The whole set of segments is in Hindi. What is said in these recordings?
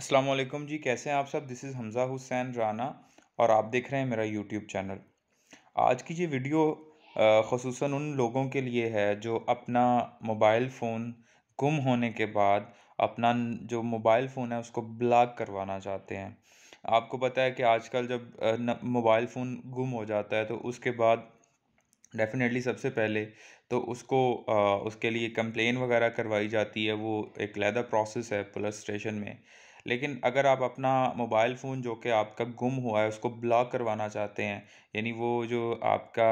असलम जी कैसे हैं आप सब दिस इज़ हमज़ा हुसैन राना और आप देख रहे हैं मेरा यूट्यूब चैनल आज की ये वीडियो खसूस उन लोगों के लिए है जो अपना मोबाइल फ़ोन गुम होने के बाद अपना जो मोबाइल फ़ोन है उसको ब्लॉक करवाना चाहते हैं आपको पता है कि आजकल जब मोबाइल फ़ोन गुम हो जाता है तो उसके बाद डेफिनेटली सबसे पहले तो उसको आ, उसके लिए कंप्लेन वगैरह करवाई जाती है वो एक लहदा प्रोसेस है पुलिस स्टेशन में लेकिन अगर आप अपना मोबाइल फ़ोन जो कि आपका गुम हुआ है उसको ब्लॉक करवाना चाहते हैं यानी वो जो आपका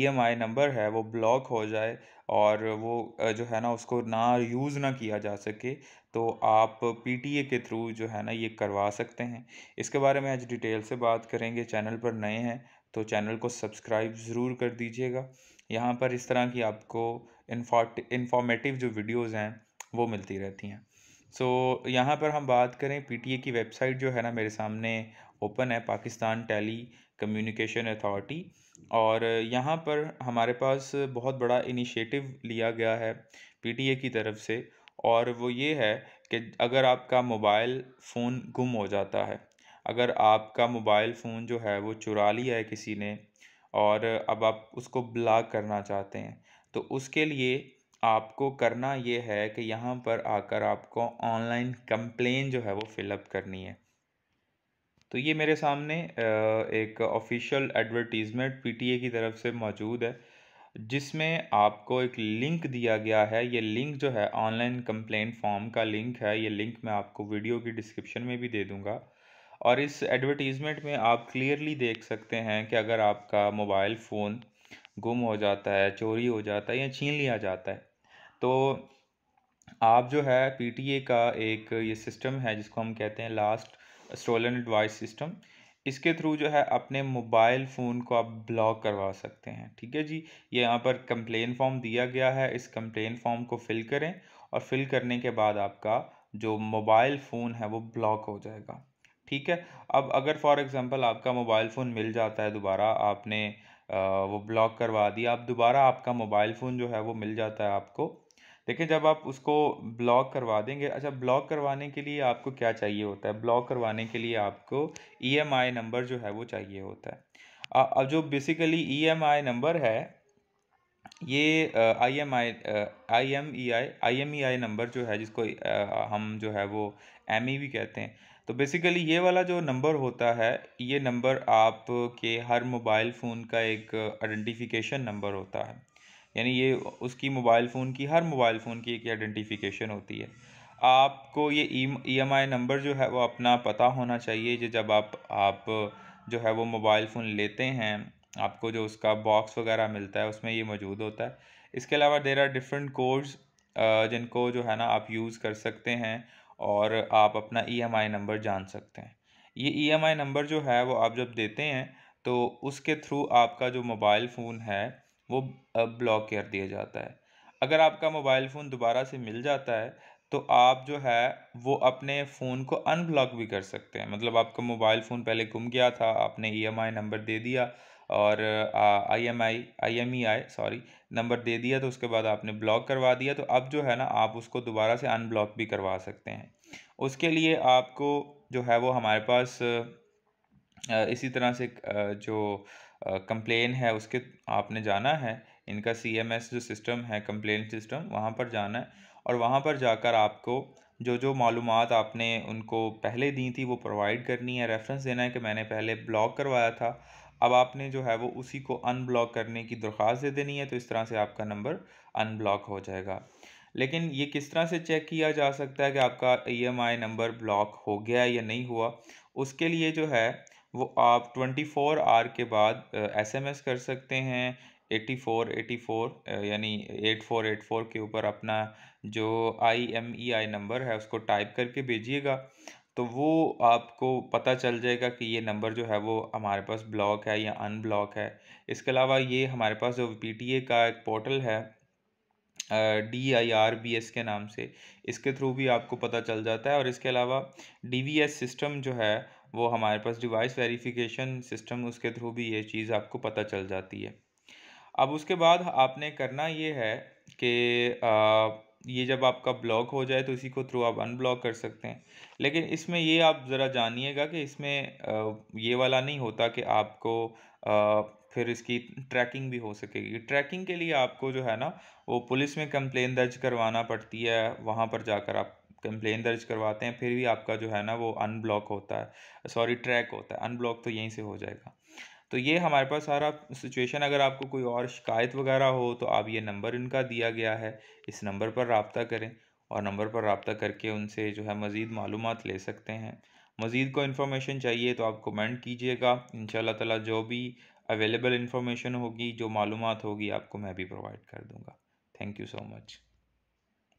ईएमआई नंबर है वो ब्लॉक हो जाए और वो जो है ना उसको ना यूज़ ना किया जा सके तो आप पीटीए के थ्रू जो है ना ये करवा सकते हैं इसके बारे में आज डिटेल से बात करेंगे चैनल पर नए हैं तो चैनल को सब्सक्राइब ज़रूर कर दीजिएगा यहाँ पर इस तरह की आपको इन्फॉर्मेटिव जो वीडियोज़ हैं वो मिलती रहती हैं सो so, यहाँ पर हम बात करें पीटीए की वेबसाइट जो है ना मेरे सामने ओपन है पाकिस्तान टेली कम्युनिकेशन अथॉरिटी और यहाँ पर हमारे पास बहुत बड़ा इनिशिएटिव लिया गया है पीटीए की तरफ से और वो ये है कि अगर आपका मोबाइल फ़ोन गुम हो जाता है अगर आपका मोबाइल फ़ोन जो है वो चुरा लिया है किसी ने और अब आप उसको ब्लॉक करना चाहते हैं तो उसके लिए आपको करना ये है कि यहाँ पर आकर आपको ऑनलाइन कंप्लेन जो है वो फिलअप करनी है तो ये मेरे सामने एक ऑफिशियल एडवर्टीज़मेंट पीटीए की तरफ से मौजूद है जिसमें आपको एक लिंक दिया गया है ये लिंक जो है ऑनलाइन कंप्लेन फॉर्म का लिंक है ये लिंक मैं आपको वीडियो की डिस्क्रिप्शन में भी दे दूँगा और इस एडवर्टीज़मेंट में आप क्लियरली देख सकते हैं कि अगर आपका मोबाइल फ़ोन गुम हो जाता है चोरी हो जाता है या छीन लिया जाता है तो आप जो है पीटीए का एक ये सिस्टम है जिसको हम कहते हैं लास्ट स्टोलन एडवाइस सिस्टम इसके थ्रू जो है अपने मोबाइल फ़ोन को आप ब्लॉक करवा सकते हैं ठीक है जी ये यहाँ पर कंप्लेन फॉर्म दिया गया है इस कंप्लेन फॉर्म को फिल करें और फिल करने के बाद आपका जो मोबाइल फ़ोन है वो ब्लॉक हो जाएगा ठीक है अब अगर फॉर एग्ज़ाम्पल आपका मोबाइल फ़ोन मिल जाता है दोबारा आपने वो ब्लॉक करवा दिया अब दोबारा आपका मोबाइल फ़ोन जो है वो मिल जाता है आपको लेकिन जब आप उसको ब्लॉक करवा देंगे अच्छा ब्लॉक करवाने के लिए आपको क्या चाहिए होता है ब्लॉक करवाने के लिए आपको ई एम आई नंबर जो है वो चाहिए होता है अब जो basically E M I number है ये I M I I M E I I M E I number जो है जिसको आ, हम जो है वो एम ई e भी कहते हैं तो बेसिकली ये वाला जो नंबर होता है ये नंबर आपके हर मोबाइल फ़ोन का एक आइडेंटिफिकेशन नंबर होता है यानी ये उसकी मोबाइल फ़ोन की हर मोबाइल फ़ोन की एक आइडेंटिफिकेशन होती है आपको ये ई एम आई नंबर जो है वो अपना पता होना चाहिए जो जब आप आप जो है वो मोबाइल फ़ोन लेते हैं आपको जो उसका बॉक्स वगैरह मिलता है उसमें ये मौजूद होता है इसके अलावा देर आर डिफरेंट कोड्स जिनको जो है ना आप यूज़ कर सकते हैं और आप अपना ई एम आई नंबर जान सकते हैं ये ई एम आई नंबर जो है वो आप जब देते हैं तो उसके थ्रू आपका जो मोबाइल फ़ोन है वो ब्लॉक कर दिया जाता है अगर आपका मोबाइल फ़ोन दोबारा से मिल जाता है तो आप जो है वो अपने फ़ोन को अनब्लॉक भी कर सकते हैं मतलब आपका मोबाइल फ़ोन पहले गुम गया था आपने ईएमआई e नंबर दे दिया और I M I I M E I sorry number दे दिया तो उसके बाद आपने ब्लॉक करवा दिया तो अब जो है ना आप उसको दोबारा से अनब्लॉक भी करवा सकते हैं उसके लिए आपको जो है वो हमारे पास इसी तरह से जो कंप्लेन है उसके आपने जाना है इनका सी एम एस जो सिस्टम है कंप्लेन सिस्टम वहाँ पर जाना है और वहाँ पर जाकर आपको जो जो मालूम आपने उनको पहले दी थी वो प्रोवाइड करनी है रेफरेंस देना है कि मैंने पहले ब्लॉक करवाया था अब आपने जो है वो उसी को अनब्लॉक करने की दरख्वास्त दे देनी है तो इस तरह से आपका नंबर अनब्लॉक हो जाएगा लेकिन ये किस तरह से चेक किया जा सकता है कि आपका ई नंबर ब्लॉक हो गया या नहीं हुआ उसके लिए जो है वो आप ट्वेंटी फोर आर के बाद एसएमएस कर सकते हैं एटी फोर एटी फोर यानी एट फोर एट फोर के ऊपर अपना जो आई एम ई आई नंबर है उसको टाइप करके भेजिएगा तो वो आपको पता चल जाएगा कि ये नंबर जो है वो हमारे पास ब्लॉक है या अनब्लॉक है इसके अलावा ये हमारे पास जो पी टी ए का एक पोर्टल है D I R B S के नाम से इसके थ्रू भी आपको पता चल जाता है और इसके अलावा डी वी एस सिस्टम जो है वो हमारे पास डिवाइस वेरिफिकेशन सिस्टम उसके थ्रू भी ये चीज़ आपको पता चल जाती है अब उसके बाद आपने करना ये है कि ये जब आपका ब्लॉक हो जाए तो इसी को थ्रू आप अनब्लॉक कर सकते हैं लेकिन इसमें ये आप ज़रा जानिएगा कि इसमें ये वाला नहीं होता कि आपको फिर इसकी ट्रैकिंग भी हो सकेगी ट्रैकिंग के लिए आपको जो है ना वो पुलिस में कंप्लेन दर्ज करवाना पड़ती है वहाँ पर जाकर आप कंप्लेन दर्ज करवाते हैं फिर भी आपका जो है ना वो अनब्लॉक होता है सॉरी ट्रैक होता है अनब्लॉक तो यहीं से हो जाएगा तो ये हमारे पास सारा सिचुएशन अगर आपको कोई और शिकायत वगैरह हो तो आप ये नंबर इनका दिया गया है इस नंबर पर रबता करें और नंबर पर रबता करके उनसे जो है मज़ीद मालूम ले सकते हैं मज़ीद को इन्फॉर्मेशन चाहिए तो आप कमेंट कीजिएगा इन ताला जो भी अवेलेबल इन्फॉर्मेशन होगी जो मालूम होगी आपको मैं भी प्रोवाइड कर दूँगा थैंक यू सो मच